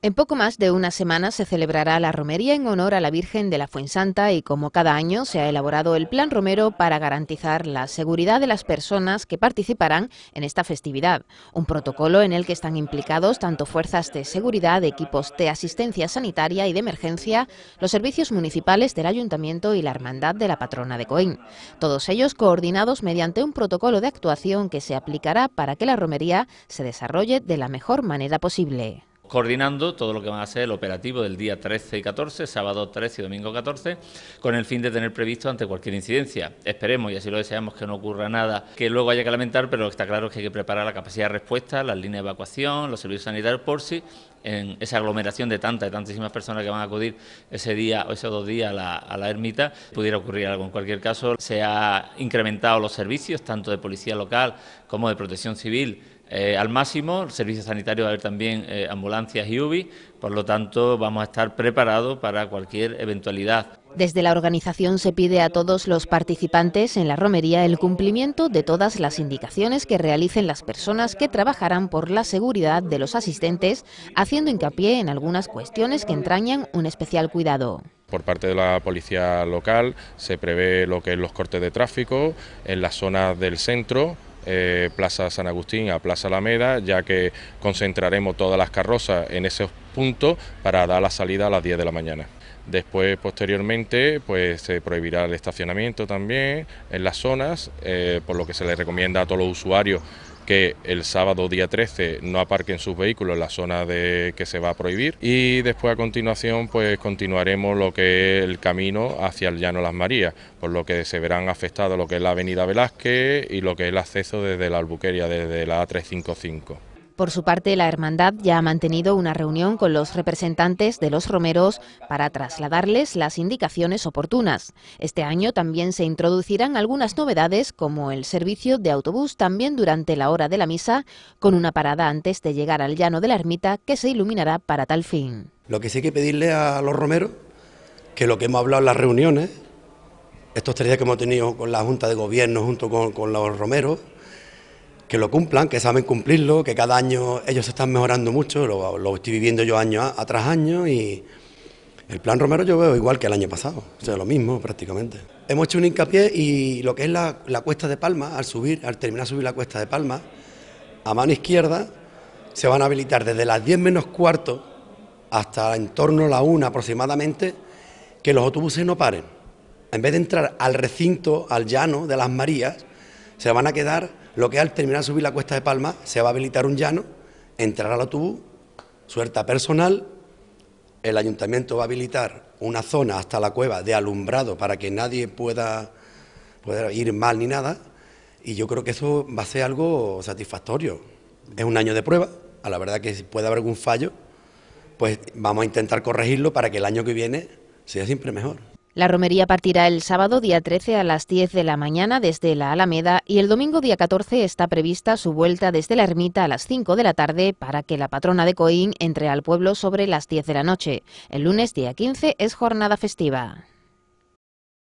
En poco más de una semana se celebrará la romería en honor a la Virgen de la Fuensanta y como cada año se ha elaborado el Plan Romero para garantizar la seguridad de las personas que participarán en esta festividad, un protocolo en el que están implicados tanto fuerzas de seguridad, equipos de asistencia sanitaria y de emergencia, los servicios municipales del ayuntamiento y la hermandad de la patrona de Coín, todos ellos coordinados mediante un protocolo de actuación que se aplicará para que la romería se desarrolle de la mejor manera posible coordinando todo lo que va a ser el operativo del día 13 y 14, sábado 13 y domingo 14, con el fin de tener previsto ante cualquier incidencia. Esperemos, y así lo deseamos, que no ocurra nada que luego haya que lamentar, pero lo que está claro es que hay que preparar la capacidad de respuesta, las líneas de evacuación, los servicios sanitarios, por si en esa aglomeración de tantas y tantísimas personas que van a acudir ese día o esos dos días a la, a la ermita, pudiera ocurrir algo. En cualquier caso, se ha incrementado los servicios, tanto de policía local como de protección civil, eh, al máximo. El servicio sanitario va a haber también eh, ambulancias y UBI, por lo tanto vamos a estar preparados para cualquier eventualidad. Desde la organización se pide a todos los participantes en la romería el cumplimiento de todas las indicaciones que realicen las personas que trabajarán por la seguridad de los asistentes, haciendo hincapié en algunas cuestiones que entrañan un especial cuidado. Por parte de la policía local se prevé lo que es los cortes de tráfico en las zonas del centro, eh, Plaza San Agustín a Plaza Alameda, ya que concentraremos todas las carrozas en esos puntos para dar la salida a las 10 de la mañana. Después, posteriormente, pues se prohibirá el estacionamiento también en las zonas, eh, por lo que se les recomienda a todos los usuarios que el sábado día 13 no aparquen sus vehículos en la zona de que se va a prohibir y después a continuación pues continuaremos lo que es el camino hacia el llano Las Marías, por lo que se verán afectados lo que es la avenida Velázquez y lo que es el acceso desde la Albuquería desde la A355. Por su parte, la hermandad ya ha mantenido una reunión con los representantes de los romeros para trasladarles las indicaciones oportunas. Este año también se introducirán algunas novedades como el servicio de autobús también durante la hora de la misa, con una parada antes de llegar al llano de la ermita que se iluminará para tal fin. Lo que sí hay que pedirle a los romeros, que lo que hemos hablado en las reuniones, estos tres días que hemos tenido con la Junta de Gobierno junto con, los romeros, que lo cumplan, que saben cumplirlo, que cada año ellos se están mejorando mucho, lo, estoy viviendo yo año a, tras año y el plan Romero yo veo igual que el año pasado, o sea, lo mismo prácticamente. Hemos hecho un hincapié y lo que es la, la cuesta de Palma, al subir, al terminar de subir la cuesta de Palma, a mano izquierda se van a habilitar desde las 10 menos cuarto hasta en torno a la 1 aproximadamente, que los autobuses no paren. En vez de entrar al recinto, al llano de las Marías, se van a quedar lo que al terminar de subir la cuesta de Palma se va a habilitar un llano, entrar la autobús, suelta personal, el ayuntamiento va a habilitar una zona hasta la cueva de alumbrado para que nadie pueda, pueda ir mal ni nada. Y yo creo que eso va a ser algo satisfactorio. Es un año de prueba, a la verdad que si puede haber algún fallo, pues vamos a intentar corregirlo para que el año que viene sea siempre mejor. La romería partirá el sábado día 13 a las 10 de la mañana desde la Alameda y el domingo día 14 está prevista su vuelta desde la ermita a las 5 de la tarde para que la patrona de Coín entre al pueblo sobre las 10 de la noche. El lunes día 15 es jornada festiva.